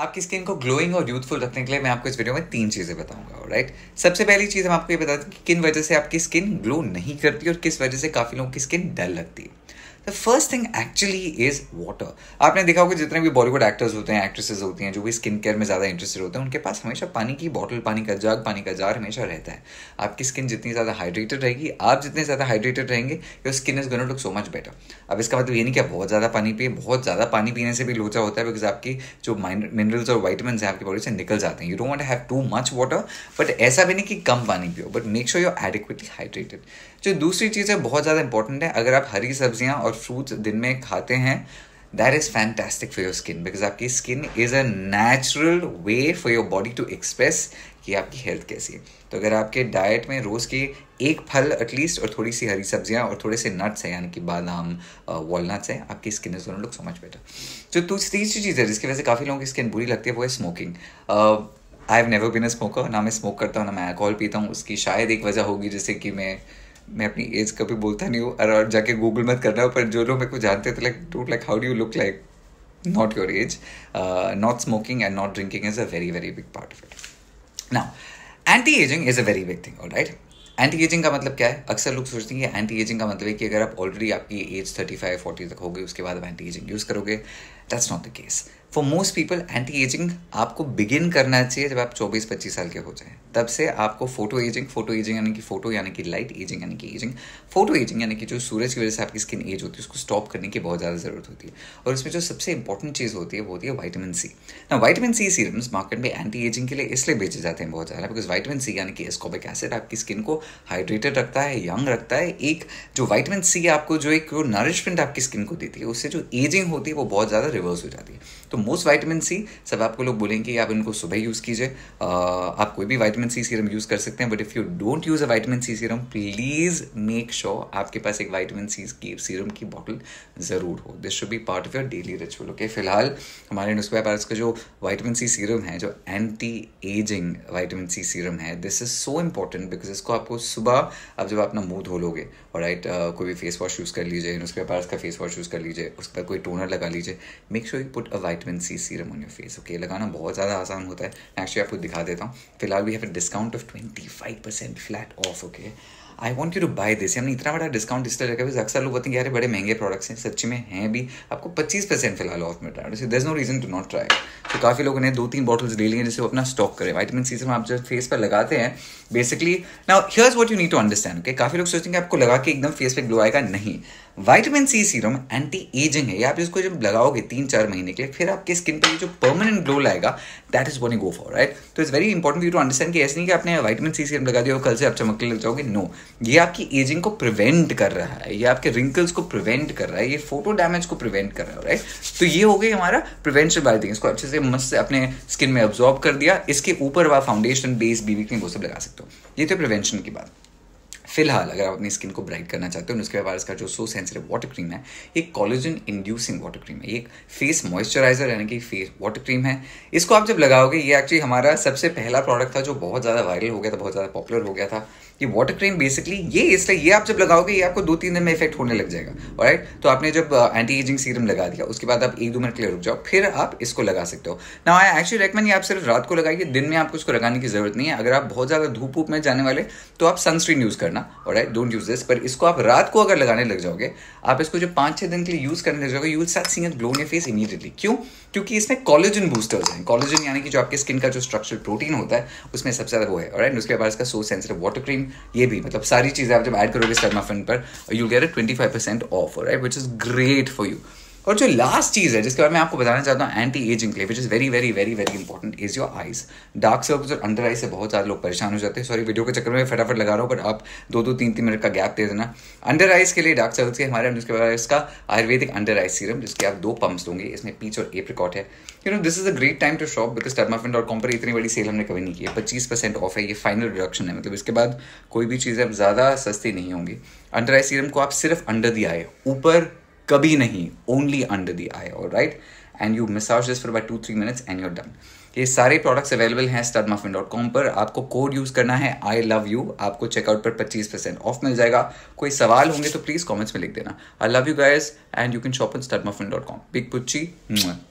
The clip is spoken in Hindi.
आपकी स्किन को ग्लोइंग और यूथफुल रखने के लिए मैं आपको इस वीडियो में तीन चीज़ें बताऊंगा राइट सबसे पहली चीज़ हम आपको ये बताते हैं कि किन वजह से आपकी स्किन ग्लो नहीं करती और किस वजह से काफ़ी लोगों की स्किन डल लगती है the first thing actually is water आपने देखा होगा जितने भी बॉलीवुड एक्टर्स होते हैं एक्ट्रेसेस होती हैं जो भी स्किन केयर में ज़्यादा इंटरेस्टेड होते हैं उनके पास हमेशा पानी की बॉटल पानी का जग पानी का जार हमेशा रहता है आपकी स्किन जितनी ज़्यादा हाइड्रेटेड रहेगी आप जितने ज़्यादा हाइड्रेटेड रहेंगे your skin is gonna look so much better अब इसका मतलब ये नहीं कि आप बहुत ज़्यादा पानी पिए बहुत ज़्यादा पानी पीने से भी लोचा होता है बिकॉज आपकी जो मिनरल्स और वाइटमिन है आपकी बॉडी से निकल जाते हैं you don't have too much water but ऐसा भी नहीं कि कम पानी पियो but make sure you are adequately hydrated जो दूसरी चीज़ है बहुत ज़्यादा इंपॉर्टेंट है अगर आप हरी सब्जियाँ और फ्रूट्स दिन में खाते हैं that is fantastic for your skin because आपकी skin is a natural way for your body to express कि आपकी हेल्थ कैसी है तो अगर आपके डाइट में रोज़ के एक फल एटलीस्ट और थोड़ी सी हरी सब्जियाँ और थोड़े से नट्स हैं यानी कि बादाम वॉलनट्स हैं आपकी skin is look so much better जो तीसरी चीज़ है जिसकी वजह से काफ़ी लोगों की स्किन बुरी लगती है वो है smoking I have never been a smoker ना मैं स्मोक करता हूँ ना मैं अल्कोहल पीता हूँ उसकी शायद एक वजह होगी जैसे कि मैं मैं अपनी एज कभी बोलता नहीं हूँ और जाके गूगल मत करना पर जो लोग मेरे को जानते थे like don't like how do you look like not your age not smoking and not drinking is a very very big part of it now anti ageing is a very big thing right anti ageing का मतलब क्या है अक्सर लोग सोचते हैं कि एंटी एजिंग का मतलब है कि अगर आप ऑलरेडी आपकी एज थर्टी फाइव फोर्टी तक होगी उसके बाद आप एंटी एजिंग यूज़ करोगे that's not the case for most people anti ageing आपको बिगिन करना चाहिए जब आप 24-25 साल के हो जाए तब से आपको फोटो एजिंग फोटो एजिंग यानी कि फोटो यानी कि लाइट एजिंग यानी कि एजिंग फोटो एजिंग यानी कि जो सूरज की वजह से आपकी स्किन एज होती है उसको स्टॉप करने की बहुत ज़्यादा ज़रूरत होती है और इसमें जो सबसे इंपॉर्टेंट चीज़ होती है वो होती है वाइटमिन सी ना वाइटमिन सी सीरम्स मार्केट में एंटी एजिंग के लिए इसलिए बेचे जाते हैं बहुत ज़्यादा बिकॉज वाइटमिन सी यानी कि एस्कोबिक एसिड आपकी स्किन को हाइड्रेटेड रखता है यंग रखता है एक जो वाइटमिन सी आपको जो एक नरिशमेंट आपकी स्किन को देती है उससे जो एजिंग होती है वो बहुत ज़्यादा रिवर्स हो जाती है तो मोस्ट वाइटमिन सी सब आपको लोग बोलेंगे कि आप इनको सुबह यूज़ कीजिए आप कोई भी वाइटमिन सी सीरम यूज़ कर सकते हैं but if you don't use a vitamin C serum please make sure आपके पास एक वाइटमिन सी की सीरम की बॉटल ज़रूर हो this should be part of your daily ritual okay फिलहाल हमारे नुस्बा पारस का जो वाइटमिन सी सीरम है जो anti ageing vitamin C serum है this is so important because इसको आपको सुबह अब जब अपना मुंह धो लोगे और राइट कोई भी फेस वॉश यूज़ कर लीजिए नुस्बा पारस का फेस वॉश यूज़ कर लीजिए उस पर कोई टोनर लगा लीजिए make sure you put a vitamin C serum on your face okay लगाना बहुत ज़्यादा आसान होता है एक्चुअली आपको दिखा देता हूँ फिलहाल we have a discount of twenty five percent flat off okay I want you to buy this हमने इतना बड़ा डिस्काउंट इस तरह का तो अक्सर लोग होते हैं यार बड़े महंगे प्रोडक्ट्स हैं सच में हैं भी आपको पच्चीस परसेंट फिलहाल ऑफ मिल रहा है दस no reason to not try तो काफ़ी लोगों ने दो तीन बॉटल्स ले लिए जिससे वो अपना स्टॉक करें वाइटमिन सी से आप जब फेस पर लगाते हैं बेसिकली ना here's what you need to understand okay काफ़ी लोग सोचेंगे आपको लगा के एकदम फेस पे ग्लो आएगा नहीं vitamin C serum anti ageing है या आप इसको जब लगाओगे तीन चार महीने के लिए फिर आपके स्किन पर जो परमानेंट ग्लो लाएगा that is what go for right तो it's very important you to understand कि ऐसे नहीं कि आपने वाइटमिन सी सीरम लगा दिया और कल से आप चमक लग जाओगे नो no. ये आपकी एजिंग को प्रिवेंट कर रहा है ये आपके रिंकल्स को प्रिवेंट कर रहा है ये फोटो डैमेज को प्रिवेंट कर रहा है राइट तो ये हो गई हमारा प्रिवेंशन बाय थिंग इसको अच्छे से मस्त से अपने स्किन में अब्जॉर्ब कर दिया इसके ऊपर वह फाउंडेशन बेस बीबी क्रीम वो सब लगा सकते हो ये तो प्रिवेंशन की बात फिलहाल अगर आप अपनी स्किन को ब्राइट करना चाहते हो उसके बाद इसका जो सो सेंसिटिव वाटर क्रीम है एक कॉलेजन इंड्यूसिंग वाटर क्रीम है ये एक फेस मॉइस्चराइजर यानी कि फेस वाटर क्रीम है इसको आप जब लगाओगे ये एक्चुअली हमारा सबसे पहला प्रोडक्ट था जो बहुत ज़्यादा वायरल हो गया था बहुत ज़्यादा पॉपुलर हो गया था ये वाटर क्रीम बेसिकली ये इसलिए ये आप जब लगाओगे ये आपको दो तीन दिन में इफेक्ट होने लग जाएगा राइट तो आपने जब एंटी एजिंग सीरम लगा दिया उसके बाद आप एक दो मिनट के लिए रुक जाओ फिर आप इसको लगा सकते हो ना आई एक्चुअली रेकमेंड ये आप सिर्फ रात को लगाइए दिन में आपको इसको लगाने की जरूरत नहीं है अगर आप बहुत ज़्यादा धूप धूप में जाने वाले तो आप सनस्क्रीन यूज़ करना और आई डोंट यूज दिस पर इसको आप रात को अगर लगाने लग जाओगे आप इसको जो पांच छह दिन के लिए यूज़ करने लग जाओगे you will start seeing glow in face immediately क्यों क्योंकि इसमें कॉलेजन बूस्टर्स हैं कॉलेजन यानी कि जो आपके स्किन का जो स्ट्रक्चर प्रोटीन होता है उसमें सबसे ज़्यादा वो है और उसके बाद इसका सो सेंसिटिव वाटर क्रीम ये भी मतलब सारी चीज़ें आप जब ऐड करोगे सर्माफिन पर you get a twenty five percent off right which is great for you और जो लास्ट चीज़ है जिसके बारे में आपको बताना चाहता हूँ एंटी एजिंग के लिए which is very very very very important is your eyes dark circles और अंडर आई से बहुत ज्यादा लोग परेशान हो जाते हैं सॉरी वीडियो के चक्कर में फटाफट लगा रहा हूँ बट आप दो दो तीन तीन मिनट का गैप दे देना अंडर आइज के लिए डार्क सर्कल्स के हमारे जिसके बारे इसका आयुर्वेदिक अंडर आई सीरम जिसके आप दो पम्प्स दोगे इसमें पीच और रिकॉर्ड है you know this is a great time to shop because टर्माफिन डॉट कॉम पर इतनी बड़ी सेल हमने कभी नहीं की है पच्चीस परसेंट ऑफ है ये फाइनल रिडक्शन है मतलब इसके बाद कोई भी चीज़ें अब ज़्यादा सस्ती नहीं होंगी अंडर आई सीरम को आप सिर्फ अंडर दी आए ऊपर कभी नहीं ओनली अंडर दी आई और right and you massage this for by two three minutes and you're done ये सारे प्रोडक्ट्स अवेलेबल हैं स्टड मफिन डॉट कॉम पर आपको कोड यूज़ करना है आई लव यू आपको चेकआउट पर पच्चीस परसेंट ऑफ मिल जाएगा कोई सवाल होंगे तो प्लीज़ कॉमेंट्स में लिख देना I love you guys and you can shop in Stud Muffin dot com big पुच्ची